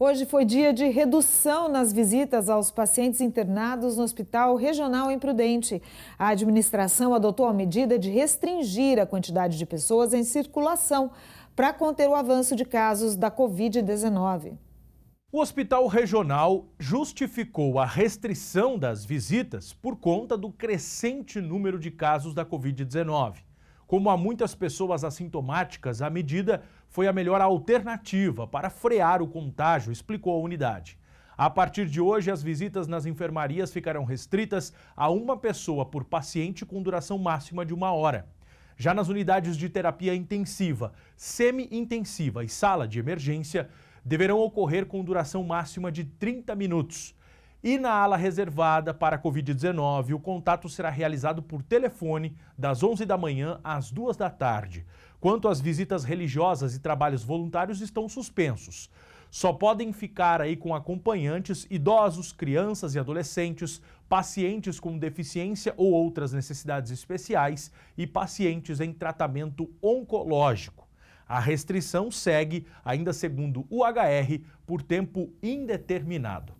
Hoje foi dia de redução nas visitas aos pacientes internados no Hospital Regional Imprudente. A administração adotou a medida de restringir a quantidade de pessoas em circulação para conter o avanço de casos da Covid-19. O Hospital Regional justificou a restrição das visitas por conta do crescente número de casos da Covid-19. Como há muitas pessoas assintomáticas, a medida foi a melhor alternativa para frear o contágio, explicou a unidade. A partir de hoje, as visitas nas enfermarias ficarão restritas a uma pessoa por paciente com duração máxima de uma hora. Já nas unidades de terapia intensiva, semi-intensiva e sala de emergência, deverão ocorrer com duração máxima de 30 minutos. E na ala reservada para a Covid-19, o contato será realizado por telefone das 11 da manhã às 2 da tarde. Quanto às visitas religiosas e trabalhos voluntários, estão suspensos. Só podem ficar aí com acompanhantes, idosos, crianças e adolescentes, pacientes com deficiência ou outras necessidades especiais e pacientes em tratamento oncológico. A restrição segue, ainda segundo o HR, por tempo indeterminado.